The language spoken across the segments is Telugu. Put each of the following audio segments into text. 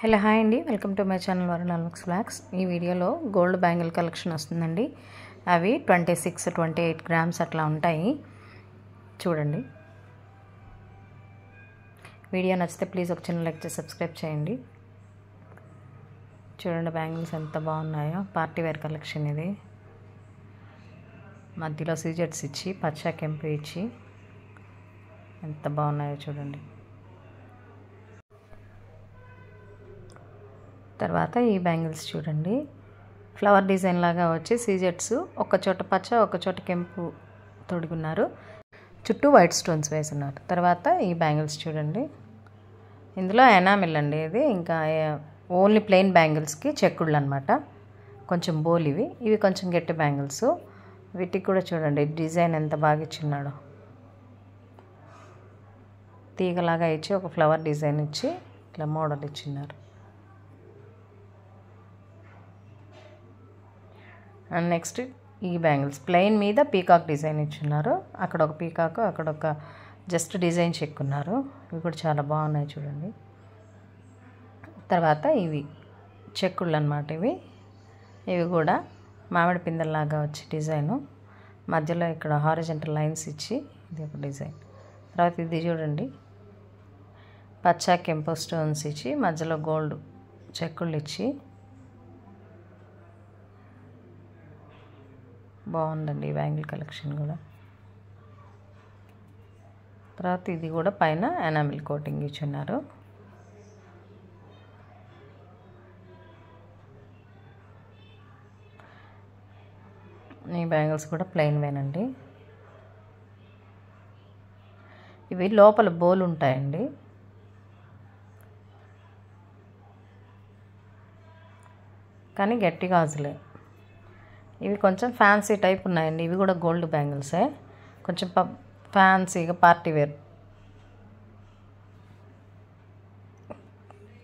హలో హాయ్ అండి welcome to my channel Varun అల్మక్స్ బ్లాగ్స్ ఈ వీడియోలో గోల్డ్ బ్యాంగిల్ కలెక్షన్ వస్తుందండి అవి twenty six twenty eight grams అట్లా ఉంటాయి చూడండి వీడియో నచ్చితే ప్లీజ్ ఒక చిన్న లైక్ చేసి సబ్స్క్రైబ్ చేయండి చూడండి బ్యాంగిల్స్ ఎంత బాగున్నాయో పార్టీ వేర్ కలెక్షన్ ఇది మధ్యలో సీజర్స్ ఇచ్చి పచ్చా కెంపు ఇచ్చి ఎంత బాగున్నాయో చూడండి తర్వాత ఈ బ్యాంగిల్స్ చూడండి ఫ్లవర్ డిజైన్ లాగా వచ్చి సీజెట్స్ ఒక చోట పచ్చ ఒక చోట కెంపు తొడుగున్నారు చుట్టూ వైట్ స్టోన్స్ వేసున్నారు తర్వాత ఈ బ్యాంగిల్స్ చూడండి ఇందులో ఎనామిల్ అండి ఇది ఇంకా ఓన్లీ ప్లెయిన్ బ్యాంగిల్స్కి చెక్కుళ్ళు అనమాట కొంచెం బోలివి ఇవి కొంచెం గట్టి బ్యాంగిల్స్ వీటికి కూడా చూడండి డిజైన్ ఎంత బాగా ఇచ్చిన్నాడు తీగలాగా ఇచ్చి ఒక ఫ్లవర్ డిజైన్ ఇచ్చి ఇట్లా మోడల్ ఇచ్చిన్నారు అండ్ నెక్స్ట్ ఈ బ్యాంగిల్స్ ప్లెయిన్ మీద పీకాక్ డిజైన్ ఇచ్చున్నారు అక్కడ ఒక పీకాక్ అక్కడ ఒక జస్ట్ డిజైన్ చెక్కున్నారు ఇవి కూడా చాలా బాగున్నాయి చూడండి తర్వాత ఇవి చెక్కుళ్ళు అనమాట ఇవి ఇవి కూడా మామిడి పిందల్లాగా వచ్చి డిజైను మధ్యలో ఇక్కడ హారిజెంటల్ లైన్స్ ఇచ్చి ఇది ఒక డిజైన్ తర్వాత ఇది చూడండి పచ్చ కెంపో స్టోన్స్ ఇచ్చి మధ్యలో గోల్డ్ చెక్కుళ్ళు ఇచ్చి బాగుందండి బ్యాంగిల్ కలెక్షన్ కూడా తర్వాత ఇది కూడా పైన ఎనామిల్ కోటింగ్ ఇచ్చున్నారు ఈ బ్యాంగిల్స్ కూడా ప్లెయిన్ వేనండి ఇవి లోపల బోల్ ఉంటాయండి కానీ గట్టి గాజులే ఇవి కొంచెం ఫ్యాన్సీ టైప్ ఉన్నాయండి ఇవి కూడా గోల్డ్ బ్యాంగిల్సే కొంచెం ఫ్యాన్సీగా పార్టీ వేర్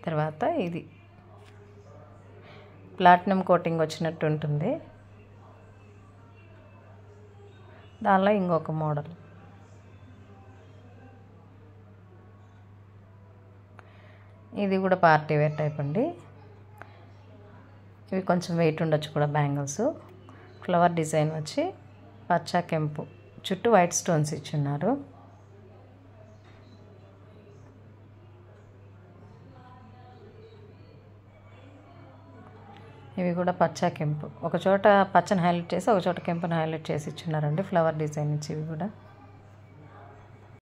తర్వాత ఇది ప్లాటినం కోటింగ్ వచ్చినట్టు ఉంటుంది దానిలో ఇంకొక మోడల్ ఇది కూడా పార్టీ వేర్ టైప్ అండి ఇవి కొంచెం వెయిట్ ఉండొచ్చు కూడా బ్యాంగిల్స్ ఫ్లవర్ డిజైన్ వచ్చి పచ్చ కెంపు చుట్టూ వైట్ స్టోన్స్ ఇచ్చున్నారు ఇవి కూడా పచ్చ కెంపు ఒక చోట పచ్చని హైలైట్ చేసి ఒక చోట కెంపుని హైలైట్ చేసి ఇచ్చున్నారండి ఫ్లవర్ డిజైన్ ఇచ్చి ఇవి కూడా